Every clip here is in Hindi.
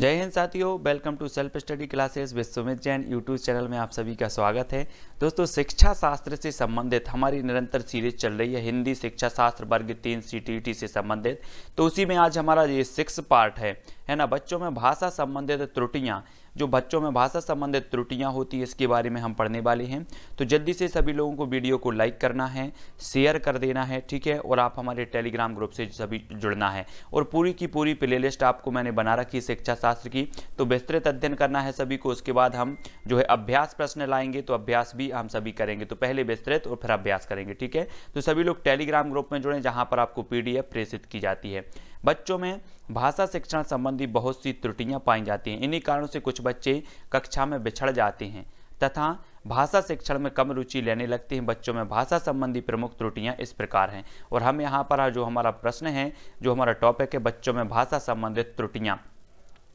जय हिंद साथियों welcome to self study classes Vishwamit Jain YouTube channel में आप सभी का स्वागत है दोस्तों शिक्षा शास्त्र से संबंधित हमारी निरंतर सीरीज चल रही है हिंदी शिक्षा शास्त्र वर्ग तीन सी e से संबंधित तो उसी में आज हमारा ये सिक्स पार्ट है है ना बच्चों में भाषा संबंधित त्रुटियाँ जो बच्चों में भाषा संबंधित त्रुटियाँ होती है इसके बारे में हम पढ़ने वाले हैं तो जल्दी से सभी लोगों को वीडियो को लाइक करना है शेयर कर देना है ठीक है और आप हमारे टेलीग्राम ग्रुप से सभी जुड़ना है और पूरी की पूरी प्लेलिस्ट आपको मैंने बना रखी शिक्षा शास्त्र की तो विस्तृत अध्ययन करना है सभी को उसके बाद हम जो है अभ्यास प्रश्न लाएंगे तो अभ्यास भी हम सभी करेंगे तो पहले विस्तृत और फिर अभ्यास करेंगे ठीक है तो सभी लोग टेलीग्राम ग्रुप में जुड़ें जहाँ पर आपको पीडीएफ प्रेषित की जाती है बच्चों में भाषा शिक्षण संबंधी बहुत सी त्रुटियां पाई जाती हैं इन्हीं कारणों से कुछ बच्चे कक्षा में बिछड़ जाते हैं तथा भाषा शिक्षण में कम रुचि लेने लगते हैं बच्चों में भाषा संबंधी प्रमुख त्रुटियां इस प्रकार हैं और हम यहाँ पर जो हमारा प्रश्न है जो हमारा टॉपिक है बच्चों में भाषा संबंधित त्रुटियाँ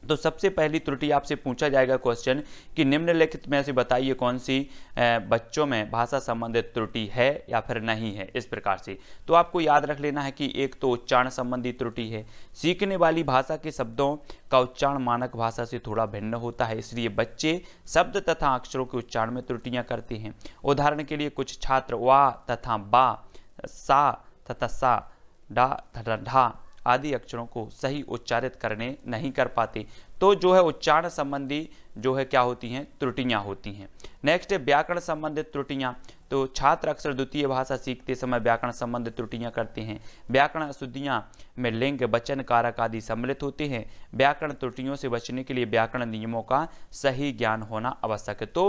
तो सबसे पहली त्रुटि आपसे पूछा जाएगा क्वेश्चन कि निम्नलिखित में से बताइए कौन सी बच्चों में भाषा संबंधित त्रुटि है या फिर नहीं है इस प्रकार से तो आपको याद रख लेना है कि एक तो उच्चारण संबंधी त्रुटि है सीखने वाली भाषा के शब्दों का उच्चारण मानक भाषा से थोड़ा भिन्न होता है इसलिए बच्चे शब्द तथा अक्षरों के उच्चारण में त्रुटियाँ करते हैं उदाहरण के लिए कुछ छात्र वा तथा बा सा तथा सा डा तथा ढा आदि अक्षरों को सही उच्चारित करने नहीं कर पाते तो जो है उच्चारण संबंधी जो है क्या होती हैं त्रुटियां होती हैं नेक्स्ट है व्याकरण संबंधित त्रुटियां तो छात्र अक्सर द्वितीय भाषा सीखते समय व्याकरण संबंधित त्रुटियां करते हैं व्याकरण अशुद्धियाँ में लिंग वचन कारक आदि सम्मिलित होते हैं व्याकरण त्रुटियों से बचने के लिए व्याकरण नियमों का सही ज्ञान होना आवश्यक है तो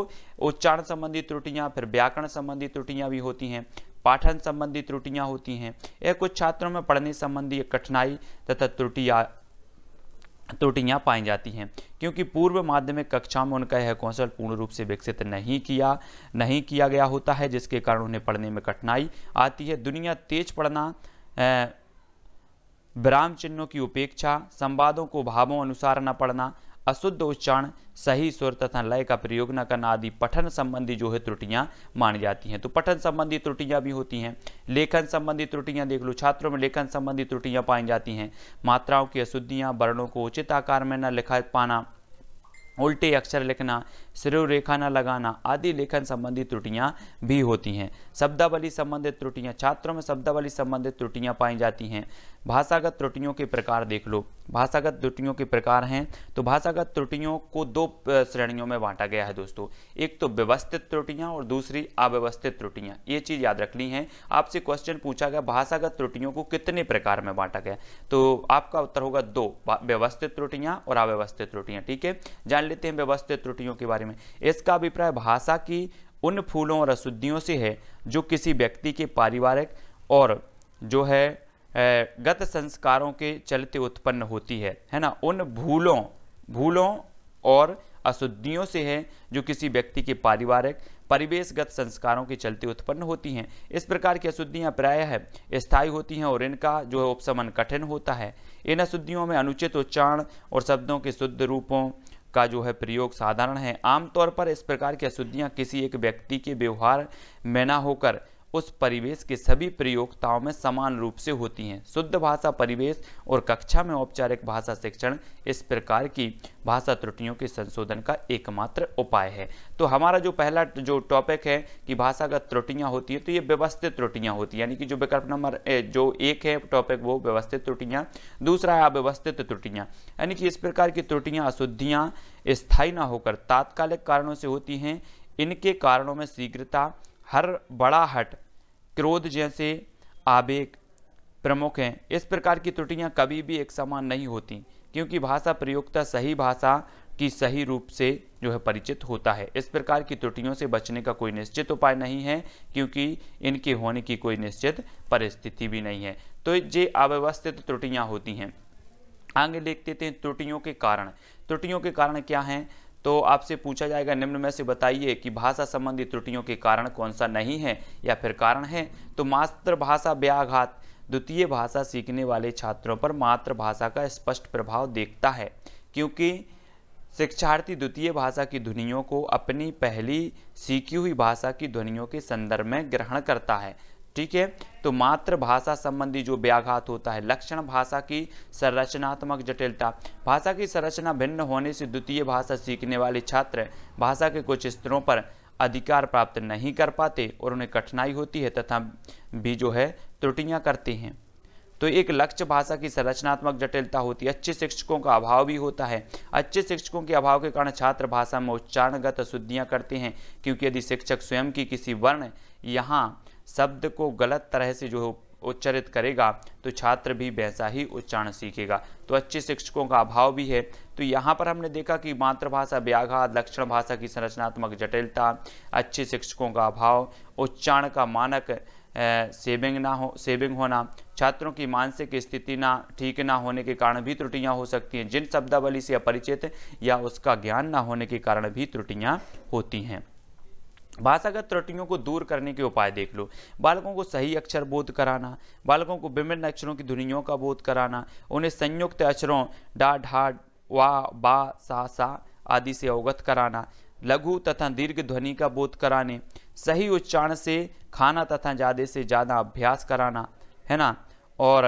उच्चारण संबंधी त्रुटियां फिर व्याकरण संबंधी त्रुटियां भी होती हैं पाठन संबंधी त्रुटियां होती हैं यह कुछ छात्रों में पढ़ने संबंधी कठिनाई तथा त्रुटियाँ पाई जाती हैं क्योंकि पूर्व माध्यमिक कक्षा में उनका यह कौशल पूर्ण रूप से विकसित नहीं किया नहीं किया गया होता है जिसके कारण उन्हें पढ़ने में कठिनाई आती है दुनिया तेज पढ़ना विराम चिन्हों की उपेक्षा संवादों को भावों अनुसार न पढ़ना अशुद्ध उच्चारण सही स्वर तथा लय का प्रयोग न करना आदि पठन संबंधी जो है त्रुटियां मानी जाती हैं तो पठन संबंधी त्रुटियां भी होती हैं लेखन संबंधी त्रुटियां देख लो छात्रों में लेखन संबंधी त्रुटियां पाई जाती हैं मात्राओं की अशुद्धियां वर्णों को उचित आकार में न लिखा पाना उल्टे अक्षर लिखना सिरो रेखा न लगाना आदि लेखन संबंधी त्रुटियां भी होती हैं शब्दावली संबंधित त्रुटियां छात्रों में शब्दावली संबंधित त्रुटियां पाई जाती हैं भाषागत त्रुटियों के प्रकार देख लो भाषागत त्रुटियों के प्रकार हैं तो भाषागत त्रुटियों को दो श्रेणियों में बांटा गया है दोस्तों एक तो व्यवस्थित त्रुटियाँ और दूसरी अव्यवस्थित त्रुटियाँ ये चीज़ याद रख ली है आपसे क्वेश्चन पूछा गया भाषागत त्रुटियों को कितने प्रकार में बांटा गया तो आपका उत्तर होगा दो व्यवस्थित त्रुटियाँ और अव्यवस्थित त्रुटियाँ ठीक है जान जान लेते हैं व्यवस्थित त्रुटियों के बारे में इसका अभिप्राय भाषा की उन फूलों और अशुद्धियों से है जो किसी व्यक्ति के पारिवारिक और जो है गत संस्कारों के चलते उत्पन्न होती है है ना उन भूलों भूलों और अशुद्धियों से है जो किसी व्यक्ति के पारिवारिक परिवेशगत संस्कारों के चलते उत्पन्न होती हैं इस प्रकार की अशुद्धियाँ प्राय है स्थायी होती हैं और इनका जो है उपशमन कठिन होता है इन अशुद्धियों में अनुचित उच्चारण और शब्दों के शुद्ध रूपों का जो है प्रयोग साधारण है आमतौर पर इस प्रकार की अशुद्धियाँ किसी एक व्यक्ति के व्यवहार में ना होकर उस परिवेश के सभी प्रयोगताओं में समान रूप से होती हैं शुद्ध भाषा परिवेश और कक्षा में औपचारिक भाषा शिक्षण इस प्रकार की भाषा त्रुटियों के संशोधन का एकमात्र उपाय है तो हमारा जो पहला जो टॉपिक है कि भाषागत त्रुटियां होती हैं तो ये व्यवस्थित त्रुटियां होती हैं यानी कि जो विकल्प नंबर जो एक है टॉपिक वो व्यवस्थित त्रुटियाँ दूसरा है अव्यवस्थित त्रुटियाँ यानी कि इस प्रकार की त्रुटियाँ अशुद्धियाँ स्थायी ना होकर तात्कालिक कारणों से होती हैं इनके कारणों में शीघ्रता हर बड़ा हट क्रोध जैसे आवेग प्रमुख हैं इस प्रकार की त्रुटियां कभी भी एक समान नहीं होती क्योंकि भाषा प्रयोगता सही भाषा की सही रूप से जो है परिचित होता है इस प्रकार की त्रुटियों से बचने का कोई निश्चित उपाय नहीं है क्योंकि इनके होने की कोई निश्चित परिस्थिति भी नहीं है तो ये अव्यवस्थित त्रुटियाँ होती हैं आगे देखते थे त्रुटियों के कारण त्रुटियों के कारण क्या हैं तो आपसे पूछा जाएगा निम्न में से बताइए कि भाषा संबंधी त्रुटियों के कारण कौन सा नहीं है या फिर कारण है तो मातृभाषा व्याघात द्वितीय भाषा सीखने वाले छात्रों पर मातृभाषा का स्पष्ट प्रभाव देखता है क्योंकि शिक्षार्थी द्वितीय भाषा की ध्वनियों को अपनी पहली सीखी हुई भाषा की ध्वनियों के संदर्भ में ग्रहण करता है ठीक है तो मातृभाषा संबंधी जो व्याघात होता है लक्षण भाषा की संरचनात्मक जटिलता भाषा की संरचना भिन्न होने से द्वितीय भाषा सीखने वाले छात्र भाषा के कुछ स्तरों पर अधिकार प्राप्त नहीं कर पाते और उन्हें कठिनाई होती है तथा भी जो है त्रुटियां करते हैं तो एक लक्ष्य भाषा की संरचनात्मक जटिलता होती है अच्छे शिक्षकों का अभाव भी होता है अच्छे शिक्षकों के अभाव के कारण छात्र भाषा में उच्चारणगत अशुद्धियाँ करते हैं क्योंकि यदि शिक्षक स्वयं की किसी वर्ण यहाँ शब्द को गलत तरह से जो है उच्चरित करेगा तो छात्र भी वैसा ही उच्चारण सीखेगा तो अच्छे शिक्षकों का अभाव भी है तो यहाँ पर हमने देखा कि मातृभाषा व्याघात लक्षण भाषा की संरचनात्मक जटिलता अच्छे शिक्षकों का अभाव उच्चारण का मानक सेविंग ना हो सेविंग होना छात्रों की मानसिक स्थिति ना ठीक ना होने के कारण भी त्रुटियां हो सकती हैं जिन शब्दावली से अपरिचित या उसका ज्ञान ना होने के कारण भी त्रुटियां होती हैं भाषागत त्रुटियों को दूर करने के उपाय देख लो बालकों को सही अक्षर बोध कराना बालकों को विभिन्न अक्षरों की ध्वनियों का बोध कराना उन्हें संयुक्त अक्षरों डा ढा वा बा सा सा आदि से अवगत कराना लघु तथा दीर्घ ध्वनि का बोध कराने सही उच्चारण से खाना तथा ज़्यादा से ज़्यादा अभ्यास कराना है ना और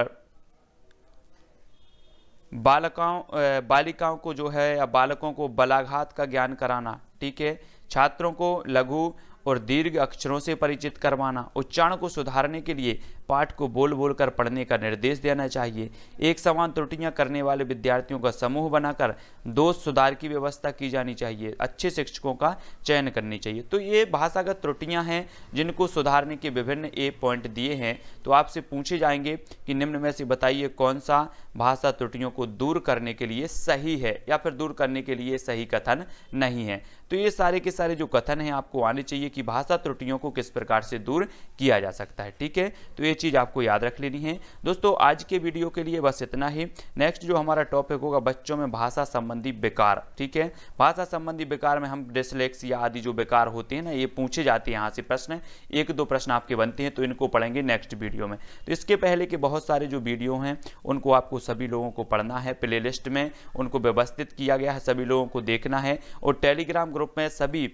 बालकाओं बालिकाओं को जो है या बालकों को बलाघात का ज्ञान कराना ठीक है छात्रों को लघु और दीर्घ अक्षरों से परिचित करवाना उच्चारण को सुधारने के लिए पाठ को बोल बोल कर पढ़ने का निर्देश देना चाहिए एक समान त्रुटियां करने वाले विद्यार्थियों का समूह बनाकर दोष सुधार की व्यवस्था की जानी चाहिए अच्छे शिक्षकों का चयन करनी चाहिए तो ये भाषागत त्रुटियां हैं जिनको सुधारने के विभिन्न ए पॉइंट दिए हैं तो आपसे पूछे जाएंगे कि निम्न में से बताइए कौन सा भाषा त्रुटियों को दूर करने के लिए सही है या फिर दूर करने के लिए सही कथन नहीं है तो ये सारे के सारे जो कथन हैं आपको आने चाहिए कि भाषा त्रुटियों को किस प्रकार से दूर किया जा सकता है ठीक है तो ये चीज़ आपको याद रख लेनी है दोस्तों आज के वीडियो के लिए बस इतना ही नेक्स्ट जो हमारा टॉपिक होगा बच्चों में भाषा संबंधी बेकार ठीक है भाषा संबंधी बेकार में हम डिसलेक्स या आदि जो बेकार होते हैं ना ये पूछे जाते हैं यहाँ से प्रश्न एक दो प्रश्न आपके बनते हैं तो इनको पढ़ेंगे नेक्स्ट वीडियो में तो इसके पहले के बहुत सारे जो वीडियो हैं उनको आपको सभी लोगों को पढ़ना है प्ले में उनको व्यवस्थित किया गया है सभी लोगों को देखना है और टेलीग्राम ग्रुप में सभी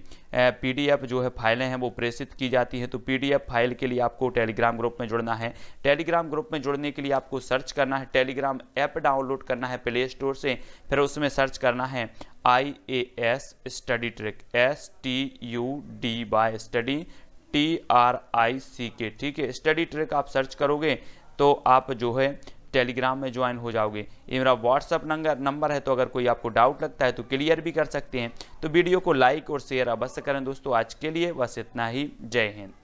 पीडीएफ जो है फाइलें हैं वो प्रेषित की जाती हैं तो पीडीएफ फाइल के लिए आपको टेलीग्राम ग्रुप में जुड़ना है टेलीग्राम ग्रुप में जुड़ने के लिए आपको सर्च करना है टेलीग्राम ऐप डाउनलोड करना है प्ले स्टोर से फिर उसमें सर्च करना है I A S study trick S T U D by study T R I C के ठीक है स्टडी ट्रिक आप सर्च करोगे तो आप जो है टेलीग्राम में ज्वाइन हो जाओगे ये मेरा व्हाट्सअप नंबर नंबर है तो अगर कोई आपको डाउट लगता है तो क्लियर भी कर सकते हैं तो वीडियो को लाइक और शेयर अवश्य करें दोस्तों आज के लिए बस इतना ही जय हिंद